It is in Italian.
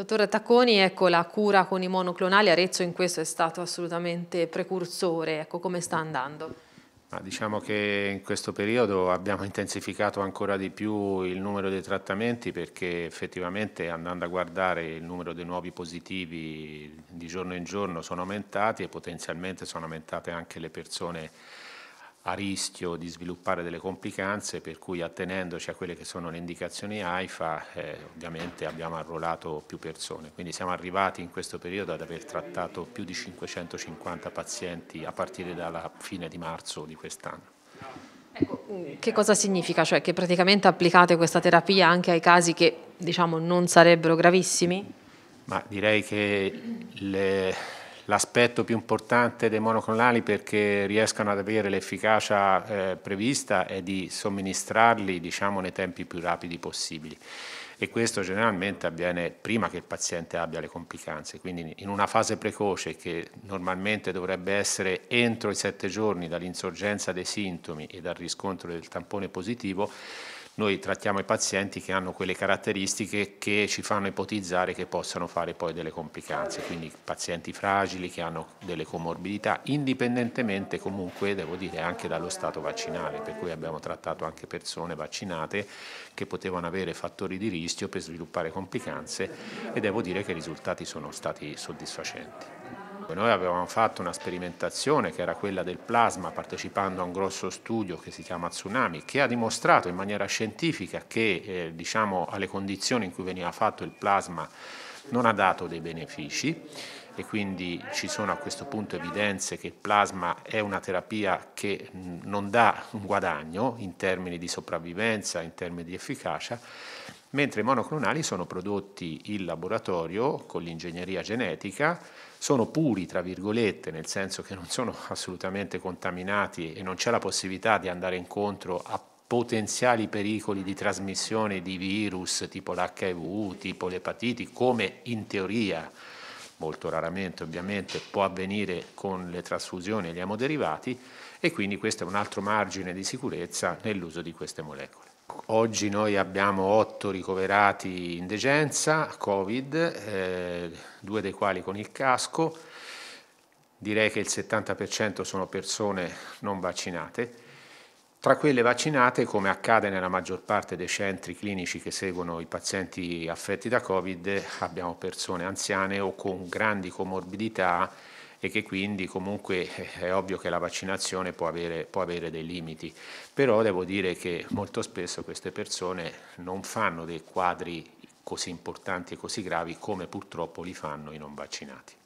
Dottore Tacconi, ecco, la cura con i monoclonali Arezzo in questo è stato assolutamente precursore, ecco, come sta andando? Ma diciamo che in questo periodo abbiamo intensificato ancora di più il numero dei trattamenti perché effettivamente andando a guardare il numero dei nuovi positivi di giorno in giorno sono aumentati e potenzialmente sono aumentate anche le persone a rischio di sviluppare delle complicanze per cui attenendoci a quelle che sono le indicazioni AIFA eh, ovviamente abbiamo arruolato più persone, quindi siamo arrivati in questo periodo ad aver trattato più di 550 pazienti a partire dalla fine di marzo di quest'anno. Ecco, mm, che cosa significa? Cioè che praticamente applicate questa terapia anche ai casi che diciamo non sarebbero gravissimi? Ma direi che le l'aspetto più importante dei monoclonali perché riescano ad avere l'efficacia eh, prevista è di somministrarli diciamo, nei tempi più rapidi possibili e questo generalmente avviene prima che il paziente abbia le complicanze, quindi in una fase precoce che normalmente dovrebbe essere entro i sette giorni dall'insorgenza dei sintomi e dal riscontro del tampone positivo, noi trattiamo i pazienti che hanno quelle caratteristiche che ci fanno ipotizzare che possano fare poi delle complicanze, quindi pazienti fragili che hanno delle comorbidità, indipendentemente comunque, devo dire, anche dallo stato vaccinale, per cui abbiamo trattato anche persone vaccinate che potevano avere fattori di rischio per sviluppare complicanze e devo dire che i risultati sono stati soddisfacenti sangue. Noi avevamo fatto una sperimentazione che era quella del plasma partecipando a un grosso studio che si chiama Tsunami, che ha dimostrato in maniera scientifica che eh, diciamo, alle condizioni in cui veniva fatto il plasma non ha dato dei benefici e quindi ci sono a questo punto evidenze che il plasma è una terapia che non dà un guadagno in termini di sopravvivenza, in termini di efficacia, mentre i monoclonali sono prodotti in laboratorio con l'ingegneria genetica, sono puri, tra virgolette, nel senso che non sono assolutamente contaminati e non c'è la possibilità di andare incontro a potenziali pericoli di trasmissione di virus tipo l'HIV, tipo l'epatiti, come in teoria, molto raramente ovviamente, può avvenire con le trasfusioni e gli emoderivati e quindi questo è un altro margine di sicurezza nell'uso di queste molecole. Oggi noi abbiamo otto ricoverati in degenza, Covid, eh, due dei quali con il casco, direi che il 70% sono persone non vaccinate tra quelle vaccinate, come accade nella maggior parte dei centri clinici che seguono i pazienti affetti da Covid, abbiamo persone anziane o con grandi comorbidità e che quindi comunque eh, è ovvio che la vaccinazione può avere, può avere dei limiti. Però devo dire che molto spesso queste persone non fanno dei quadri così importanti e così gravi come purtroppo li fanno i non vaccinati.